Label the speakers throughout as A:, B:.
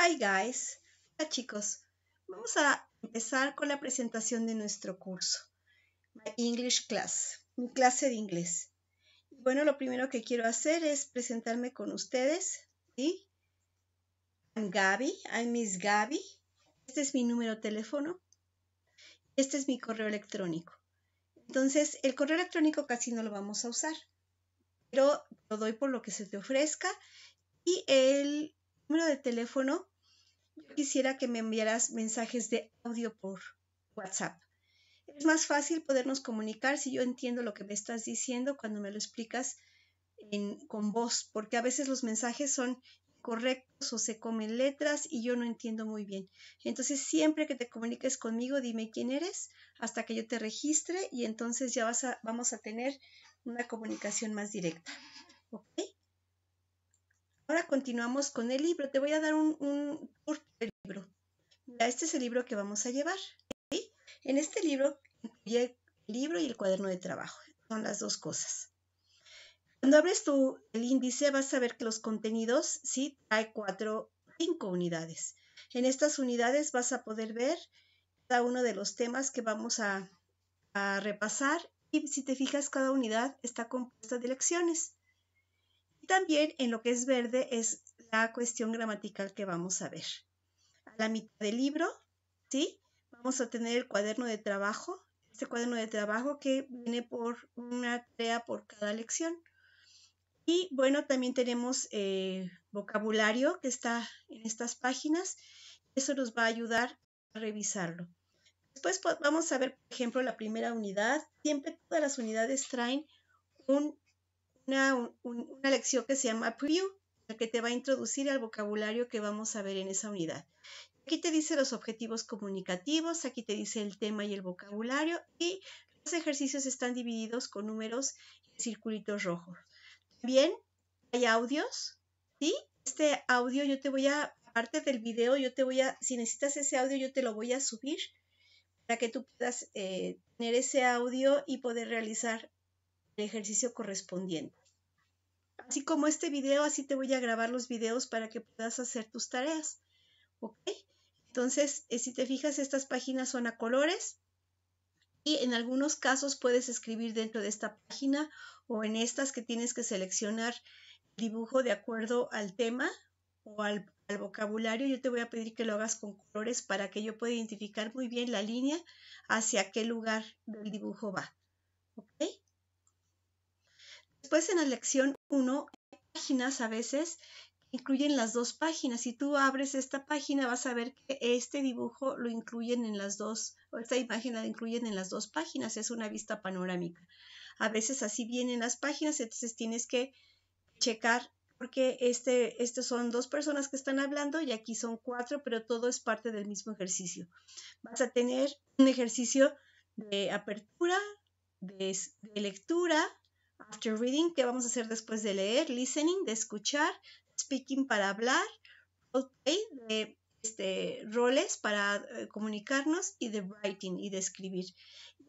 A: Hi guys. Hola chicos. Vamos a empezar con la presentación de nuestro curso. My English class. Mi clase de inglés. Bueno, lo primero que quiero hacer es presentarme con ustedes. ¿sí? I'm Gabby, I'm Miss Gabby. Este es mi número de teléfono. Este es mi correo electrónico. Entonces, el correo electrónico casi no lo vamos a usar, pero lo doy por lo que se te ofrezca. Y el número de teléfono yo quisiera que me enviaras mensajes de audio por WhatsApp. Es más fácil podernos comunicar si yo entiendo lo que me estás diciendo cuando me lo explicas con voz, porque a veces los mensajes son incorrectos o se comen letras y yo no entiendo muy bien. Entonces, siempre que te comuniques conmigo, dime quién eres hasta que yo te registre y entonces ya vamos a tener una comunicación más directa. ¿Ok? Ahora continuamos con el libro. Te voy a dar un, un del libro. Este es el libro que vamos a llevar. En este libro incluye el libro y el cuaderno de trabajo. Son las dos cosas. Cuando abres tu el índice vas a ver que los contenidos sí trae cuatro, cinco unidades. En estas unidades vas a poder ver cada uno de los temas que vamos a, a repasar y si te fijas cada unidad está compuesta de lecciones también en lo que es verde es la cuestión gramatical que vamos a ver. A la mitad del libro, ¿sí? Vamos a tener el cuaderno de trabajo, este cuaderno de trabajo que viene por una tarea por cada lección. Y bueno, también tenemos eh, vocabulario que está en estas páginas. Eso nos va a ayudar a revisarlo. Después pues, vamos a ver, por ejemplo, la primera unidad. Siempre todas las unidades traen un una, lección que se llama Preview, que te va a introducir al vocabulario que vamos a ver en esa unidad. Aquí te dice los objetivos comunicativos, aquí te dice el tema y el vocabulario y los ejercicios están divididos con números y circulitos rojos. También hay audios, ¿sí? Este audio yo te voy a, aparte del video, yo te voy a, si necesitas ese audio yo te lo voy a subir para que tú puedas eh, tener ese audio y poder realizar el ejercicio correspondiente. Así como este video, así te voy a grabar los videos para que puedas hacer tus tareas. ¿Ok? Entonces, eh, si te fijas, estas páginas son a colores y en algunos casos puedes escribir dentro de esta página o en estas que tienes que seleccionar dibujo de acuerdo al tema o al, vocabulario, yo te voy a pedir que lo hagas con colores para que yo pueda identificar muy bien la línea hacia qué lugar del dibujo va. Después en la lección 1, páginas a veces incluyen las dos páginas. Si tú abres esta página vas a ver que este dibujo lo incluyen en las dos, o esta imagen la incluyen en las dos páginas, es una vista panorámica. A veces así vienen las páginas, entonces tienes que checar porque este, estos son dos personas que están hablando y aquí son cuatro, pero todo es parte del mismo ejercicio. Vas a tener un ejercicio de apertura, de lectura, After reading, ¿qué vamos a hacer después de leer, listening, de escuchar, speaking para hablar, roleplay, de este, roles para eh, comunicarnos y de writing y de escribir.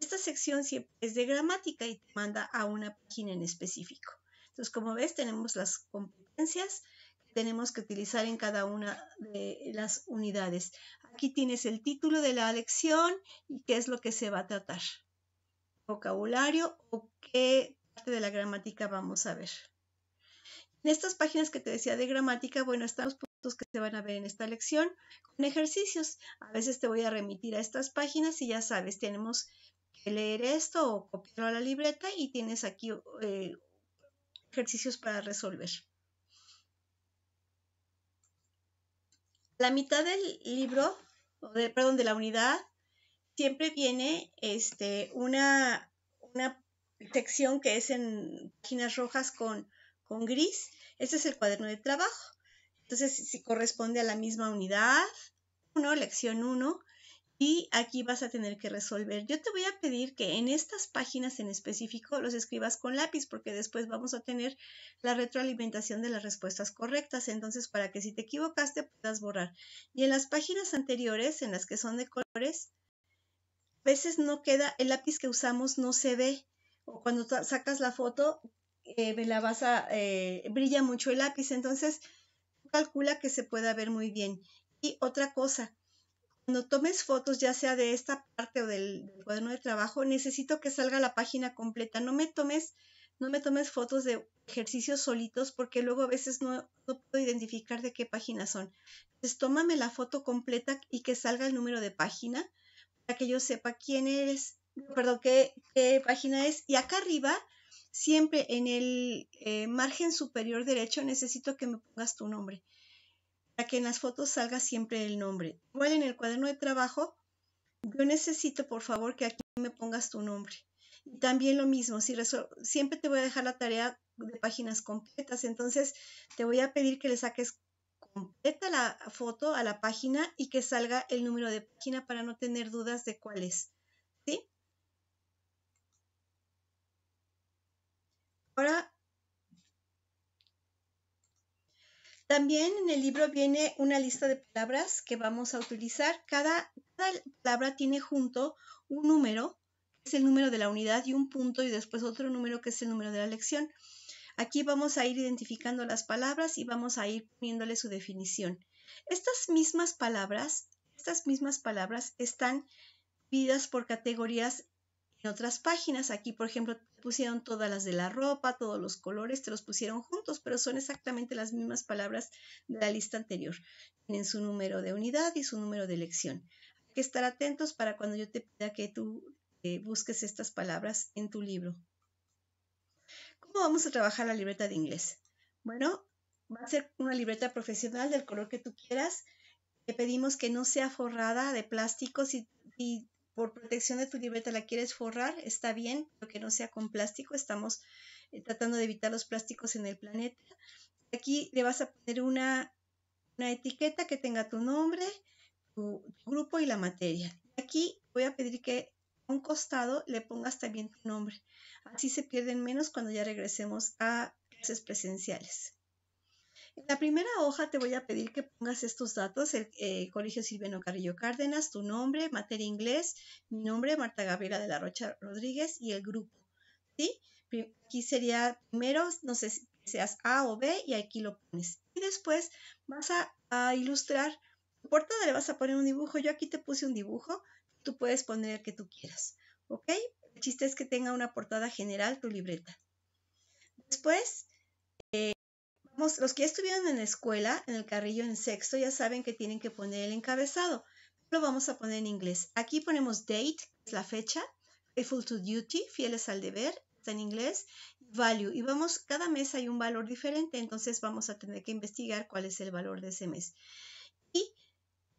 A: Esta sección siempre es de gramática y te manda a una página en específico. Entonces, como ves, tenemos las competencias que tenemos que utilizar en cada una de las unidades. Aquí tienes el título de la lección y qué es lo que se va a tratar. Vocabulario o qué parte de la gramática vamos a ver. En estas páginas que te decía de gramática, bueno, están los puntos que se van a ver en esta lección con ejercicios. A veces te voy a remitir a estas páginas y ya sabes, tenemos que leer esto o copiarlo a la libreta y tienes aquí eh, ejercicios para resolver. La mitad del libro, de, perdón, de la unidad, siempre viene este, una, una sección que es en páginas rojas con, con gris. ese es el cuaderno de trabajo. Entonces, si corresponde a la misma unidad, uno, lección 1, y aquí vas a tener que resolver. Yo te voy a pedir que en estas páginas en específico los escribas con lápiz porque después vamos a tener la retroalimentación de las respuestas correctas. Entonces, para que si te equivocaste puedas borrar. Y en las páginas anteriores, en las que son de colores, a veces no queda, el lápiz que usamos no se ve o cuando sacas la foto, eh, la vas a, eh, brilla mucho el lápiz, entonces calcula que se pueda ver muy bien. Y otra cosa, cuando tomes fotos, ya sea de esta parte o del, cuaderno de trabajo, necesito que salga la página completa. No me tomes, no me tomes fotos de ejercicios solitos porque luego a veces no, puedo identificar de qué página son. Entonces, tómame la foto completa y que salga el número de página para que yo sepa quién eres, Perdón, qué, página es, y acá arriba, siempre en el eh, margen superior derecho, necesito que me pongas tu nombre, para que en las fotos salga siempre el nombre. Igual en el cuaderno de trabajo, yo necesito, por favor, que aquí me pongas tu nombre. Y también lo mismo, si siempre te voy a dejar la tarea de páginas completas, entonces te voy a pedir que le saques completa la foto a la página y que salga el número de página para no tener dudas de cuál es. ¿Sí? Ahora, también en el libro viene una lista de palabras que vamos a utilizar. Cada, palabra tiene junto un número, que es el número de la unidad, y un punto, y después otro número, que es el número de la lección. Aquí vamos a ir identificando las palabras y vamos a ir poniéndole su definición. Estas mismas palabras, estas mismas palabras están divididas por categorías otras páginas. Aquí, por ejemplo, pusieron todas las de la ropa, todos los colores, te los pusieron juntos, pero son exactamente las mismas palabras de la lista anterior. Tienen su número de unidad y su número de elección. Hay que estar atentos para cuando yo te pida que tú eh, busques estas palabras en tu libro. ¿Cómo vamos a trabajar la libreta de inglés? Bueno, va a ser una libreta profesional del color que tú quieras. Te pedimos que no sea forrada de plástico. y por protección de tu libreta la quieres forrar, está bien, pero que no sea con plástico, estamos eh, tratando de evitar los plásticos en el planeta. Aquí le vas a poner una, etiqueta que tenga tu nombre, tu, grupo y la materia. Aquí voy a pedir que a un costado le pongas también tu nombre. Así se pierden menos cuando ya regresemos a clases presenciales. En la primera hoja te voy a pedir que pongas estos datos, el eh, Colegio Silveno Carrillo Cárdenas, tu nombre, materia inglés, mi nombre, Marta Gabriela de la Rocha Rodríguez y el grupo. ¿Sí? Aquí sería primero, no sé si seas A o B y aquí lo pones. Y después vas a, ilustrar. Tu portada le vas a poner un dibujo. Yo aquí te puse un dibujo. Tú puedes poner el que tú quieras. ¿Ok? El chiste es que tenga una portada general tu libreta. Después los que ya estuvieron en la escuela, en el carrillo en sexto, ya saben que tienen que poner el encabezado. Lo vamos a poner en inglés. Aquí ponemos date, que es la fecha, faithful to duty, fieles al deber, está en inglés, value. Y vamos, cada mes hay un valor diferente, entonces vamos a tener que investigar cuál es el valor de ese mes. Y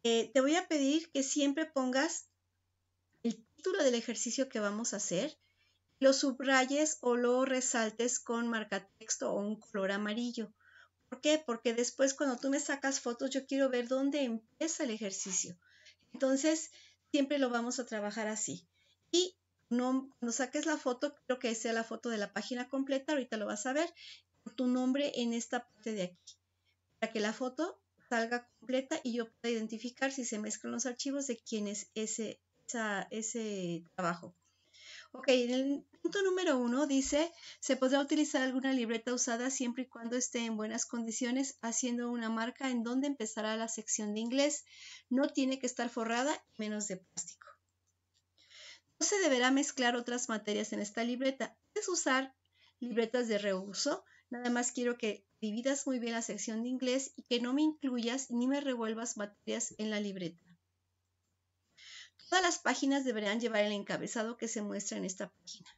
A: eh, te voy a pedir que siempre pongas el título del ejercicio que vamos a hacer, lo subrayes o lo resaltes con marcatexto o un color amarillo. ¿Por qué? Porque después cuando tú me sacas fotos, yo quiero ver dónde empieza el ejercicio. Entonces, siempre lo vamos a trabajar así. Y no, cuando saques la foto, creo que sea la foto de la página completa, ahorita lo vas a ver, tu nombre en esta parte de aquí, para que la foto salga completa y yo pueda identificar si se mezclan los archivos de quién es ese, esa, ese trabajo. Ok, en el punto número uno dice, se podrá utilizar alguna libreta usada siempre y cuando esté en buenas condiciones, haciendo una marca en donde empezará la sección de inglés. No tiene que estar forrada, menos de plástico. No se deberá mezclar otras materias en esta libreta. Puedes usar libretas de reuso. Nada más quiero que dividas muy bien la sección de inglés y que no me incluyas ni me revuelvas materias en la libreta. Todas las páginas deberán llevar el encabezado que se muestra en esta página.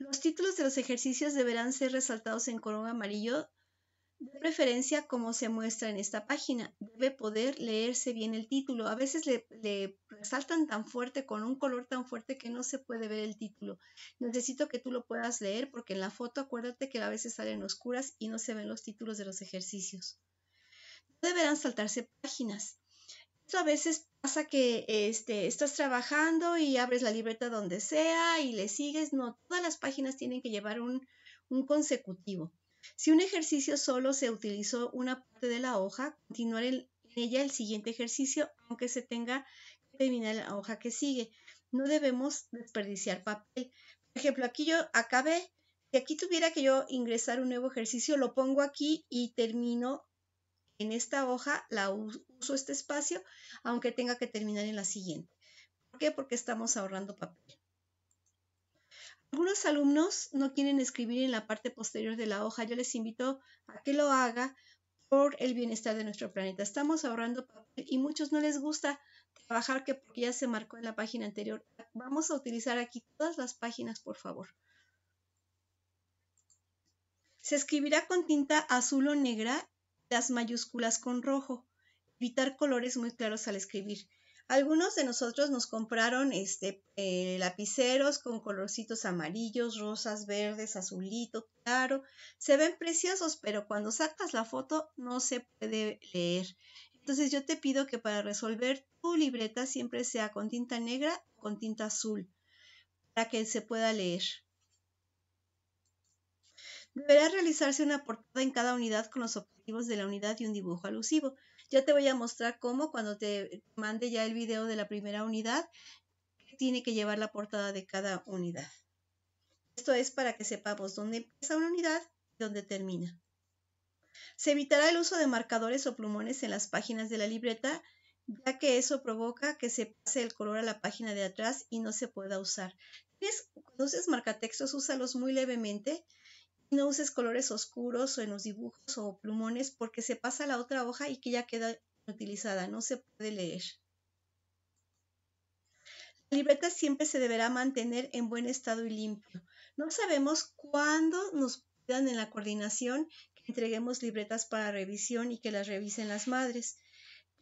A: Los títulos de los ejercicios deberán ser resaltados en color amarillo, de preferencia como se muestra en esta página. Debe poder leerse bien el título. A veces le, resaltan tan fuerte, con un color tan fuerte que no se puede ver el título. Necesito que tú lo puedas leer porque en la foto acuérdate que a veces salen oscuras y no se ven los títulos de los ejercicios. No deberán saltarse páginas a veces pasa que este, estás trabajando y abres la libreta donde sea y le sigues. No, todas las páginas tienen que llevar un, consecutivo. Si un ejercicio solo se utilizó una parte de la hoja, continuar en ella el siguiente ejercicio, aunque se tenga que terminar la hoja que sigue. No debemos desperdiciar papel. Por ejemplo, aquí yo acabé. Si aquí tuviera que yo ingresar un nuevo ejercicio, lo pongo aquí y termino en esta hoja la, uso este espacio, aunque tenga que terminar en la siguiente. ¿Por qué? Porque estamos ahorrando papel. Algunos alumnos no quieren escribir en la parte posterior de la hoja. Yo les invito a que lo haga por el bienestar de nuestro planeta. Estamos ahorrando papel y muchos no les gusta trabajar que porque ya se marcó en la página anterior. Vamos a utilizar aquí todas las páginas, por favor. Se escribirá con tinta azul o negra las mayúsculas con rojo evitar colores muy claros al escribir. Algunos de nosotros nos compraron este, eh, lapiceros con colorcitos amarillos, rosas, verdes, azulito, claro. Se ven preciosos, pero cuando sacas la foto no se puede leer. Entonces yo te pido que para resolver tu libreta siempre sea con tinta negra o con tinta azul para que se pueda leer. Deberá realizarse una portada en cada unidad con los objetivos de la unidad y un dibujo alusivo. Ya te voy a mostrar cómo cuando te mande ya el video de la primera unidad, tiene que llevar la portada de cada unidad. Esto es para que sepamos dónde empieza una unidad y dónde termina. Se evitará el uso de marcadores o plumones en las páginas de la libreta, ya que eso provoca que se pase el color a la página de atrás y no se pueda usar. Cuando uses marcatextos, úsalos muy levemente no uses colores oscuros o en los dibujos o plumones porque se pasa a la otra hoja y que ya queda utilizada, no se puede leer. La libreta siempre se deberá mantener en buen estado y limpio. No sabemos cuándo nos pidan en la coordinación que entreguemos libretas para revisión y que las revisen las madres.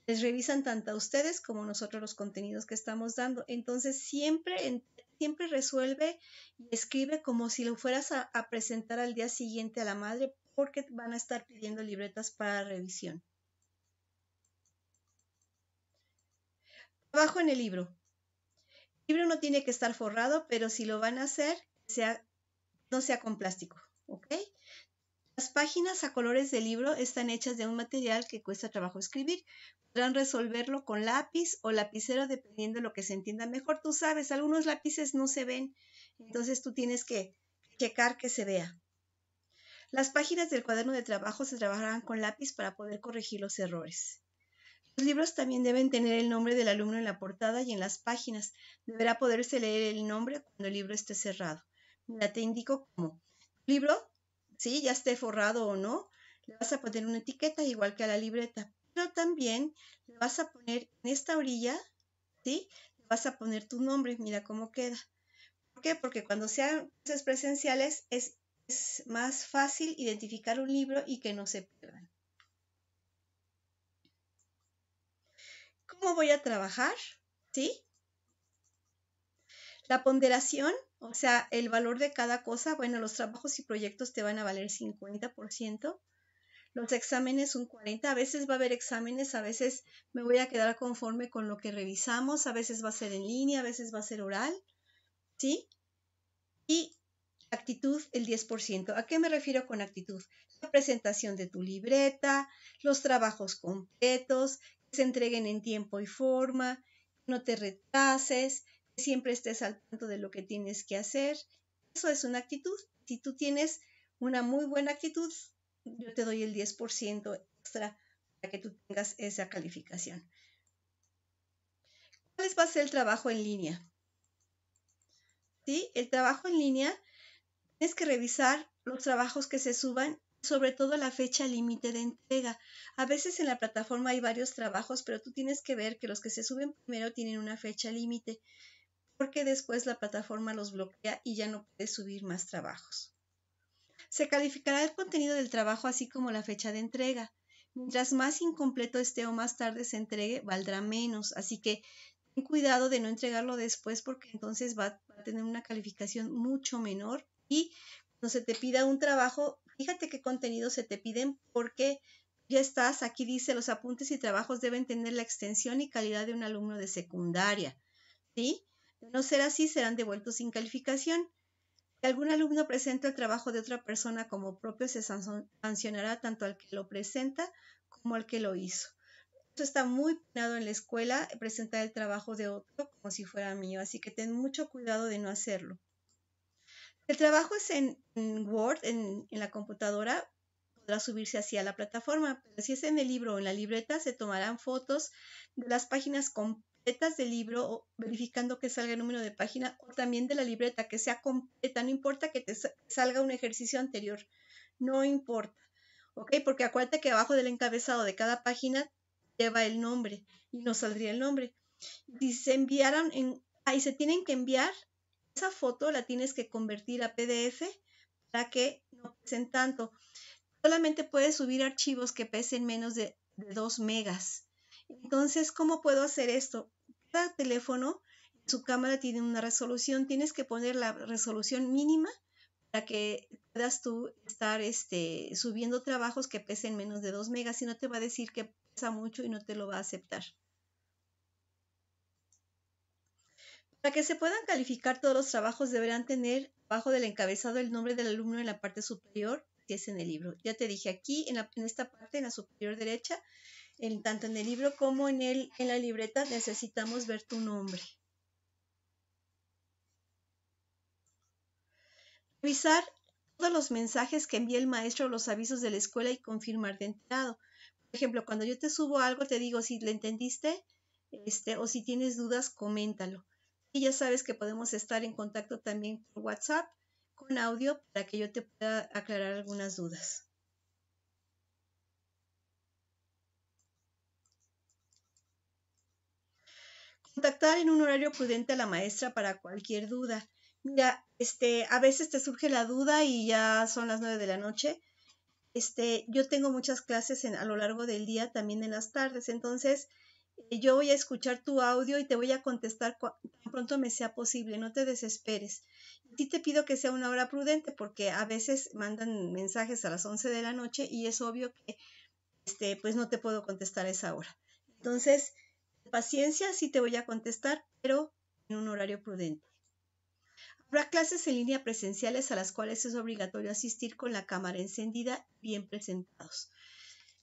A: Les revisan tanto a ustedes como nosotros los contenidos que estamos dando. Entonces siempre siempre resuelve y escribe como si lo fueras a, presentar al día siguiente a la madre porque van a estar pidiendo libretas para revisión. Trabajo en el libro. El libro no tiene que estar forrado, pero si lo van a hacer, no sea con plástico, ¿ok? Las páginas a colores del libro están hechas de un material que cuesta trabajo escribir. Podrán resolverlo con lápiz o lapicero dependiendo de lo que se entienda mejor. Tú sabes, algunos lápices no se ven, entonces tú tienes que checar que se vea. Las páginas del cuaderno de trabajo se trabajarán con lápiz para poder corregir los errores. Los libros también deben tener el nombre del alumno en la portada y en las páginas. Deberá poderse leer el nombre cuando el libro esté cerrado. Mira, te indico cómo. Libro ¿sí? ya esté forrado o no, le vas a poner una etiqueta igual que a la libreta, pero también le vas a poner en esta orilla, ¿sí? le vas a poner tu nombre, mira cómo queda. ¿Por qué? Porque cuando sean clases presenciales es, es más fácil identificar un libro y que no se pierdan. ¿Cómo voy a trabajar? ¿Sí? La ponderación, o sea, el valor de cada cosa, bueno, los trabajos y proyectos te van a valer 50%, los exámenes un 40%, a veces va a haber exámenes, a veces me voy a quedar conforme con lo que revisamos, a veces va a ser en línea, a veces va a ser oral, ¿sí? Y actitud el 10%. ¿A qué me refiero con actitud? La presentación de tu libreta, los trabajos completos, que se entreguen en tiempo y forma, no te retrases, siempre estés al tanto de lo que tienes que hacer. Eso es una actitud. Si tú tienes una muy buena actitud, yo te doy el 10% extra para que tú tengas esa calificación. ¿Cuál va a ser el trabajo en línea? ¿Sí? El trabajo en línea, tienes que revisar los trabajos que se suban, sobre todo la fecha límite de entrega. A veces en la plataforma hay varios trabajos, pero tú tienes que ver que los que se suben primero tienen una fecha límite porque después la plataforma los bloquea y ya no puedes subir más trabajos. Se calificará el contenido del trabajo así como la fecha de entrega. Mientras más incompleto esté o más tarde se entregue, valdrá menos, así que ten cuidado de no entregarlo después porque entonces va a tener una calificación mucho menor y cuando se te pida un trabajo, fíjate qué contenido se te piden porque ya estás, aquí dice, los apuntes y trabajos deben tener la extensión y calidad de un alumno de secundaria. ¿Sí? De no ser así, serán devueltos sin calificación. Si algún alumno presenta el trabajo de otra persona como propio, se sancionará tanto al que lo presenta como al que lo hizo. Esto está muy penado en la escuela, eh, presentar el trabajo de otro como si fuera mío, así que ten mucho cuidado de no hacerlo. El trabajo es en, Word, en, la computadora, podrá subirse hacia la plataforma, pero si es en el libro o en la libreta, se tomarán fotos de las páginas completas de libro, o verificando que salga el número de página, o también de la libreta, que sea completa, no importa que te salga un ejercicio anterior, no importa, ¿ok? Porque acuérdate que abajo del encabezado de cada página lleva el nombre y no saldría el nombre. Si se enviaron en, ahí se tienen que enviar, esa foto la tienes que convertir a PDF para que no pesen tanto. Solamente puedes subir archivos que pesen menos de, de 2 megas. Entonces, ¿cómo puedo hacer esto? cada teléfono, su cámara tiene una resolución, tienes que poner la resolución mínima para que puedas tú estar este, subiendo trabajos que pesen menos de 2 megas y no te va a decir que pesa mucho y no te lo va a aceptar. Para que se puedan calificar todos los trabajos deberán tener bajo del encabezado el nombre del alumno en la parte superior, que es en el libro. Ya te dije aquí, en esta parte, en la superior derecha, tanto en el libro como en, el, en la libreta necesitamos ver tu nombre. Revisar todos los mensajes que envía el maestro los avisos de la escuela y confirmar de entrado. Por ejemplo, cuando yo te subo algo, te digo si le entendiste este, o si tienes dudas, coméntalo. Y ya sabes que podemos estar en contacto también por WhatsApp con audio para que yo te pueda aclarar algunas dudas. contactar en un horario prudente a la maestra para cualquier duda. Mira, este, a veces te surge la duda y ya son las nueve de la noche. Este, yo tengo muchas clases a lo largo del día, también en las tardes. Entonces, eh, yo voy a escuchar tu audio y te voy a contestar tan pronto me sea posible, no te desesperes. Sí te pido que sea una hora prudente porque a veces mandan mensajes a las 11 de la noche y es obvio que este, pues no te puedo contestar a esa hora. Entonces, Paciencia, sí te voy a contestar, pero en un horario prudente. Habrá clases en línea presenciales a las cuales es obligatorio asistir con la cámara encendida bien presentados.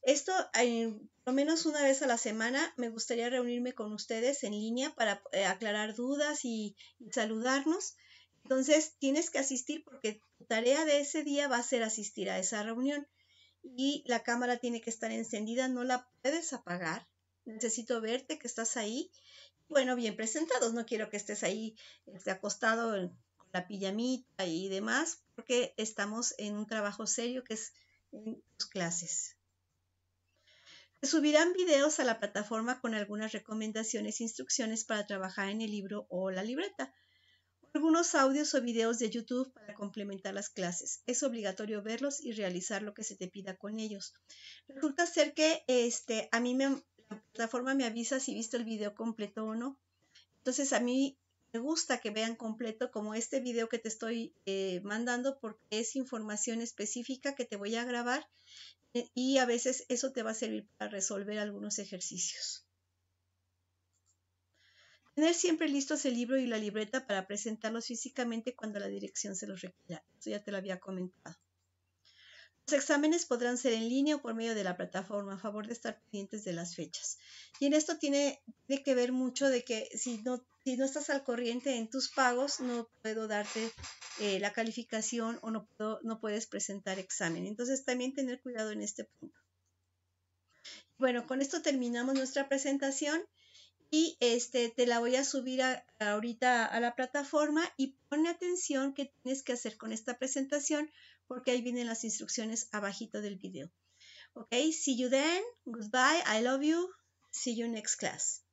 A: Esto, eh, por lo menos una vez a la semana, me gustaría reunirme con ustedes en línea para eh, aclarar dudas y saludarnos. Entonces, tienes que asistir porque tu tarea de ese día va a ser asistir a esa reunión y la cámara tiene que estar encendida, no la puedes apagar necesito verte, que estás ahí. Bueno, bien presentados, no quiero que estés ahí este, acostado con la pijamita y demás, porque estamos en un trabajo serio que es en tus clases. Se subirán videos a la plataforma con algunas recomendaciones e instrucciones para trabajar en el libro o la libreta. Algunos audios o videos de YouTube para complementar las clases. Es obligatorio verlos y realizar lo que se te pida con ellos. Resulta ser que este, a mí me, la plataforma me avisa si visto el video completo o no. Entonces a mí me gusta que vean completo como este video que te estoy eh, mandando porque es información específica que te voy a grabar eh, y a veces eso te va a servir para resolver algunos ejercicios. Tener siempre listos el libro y la libreta para presentarlos físicamente cuando la dirección se los requiera. Eso ya te lo había comentado. Los exámenes podrán ser en línea o por medio de la plataforma, a favor de estar pendientes de las fechas. Y en esto tiene, que ver mucho de que si no, estás al corriente en tus pagos, no puedo darte eh, la calificación o no, puedes presentar examen. Entonces también tener cuidado en este punto. Bueno, con esto terminamos nuestra presentación y este, te la voy a subir ahorita a la plataforma y pone atención que tienes que hacer con esta presentación porque ahí vienen las instrucciones abajito del video. Ok, see you then. Goodbye. I love you. See you next class.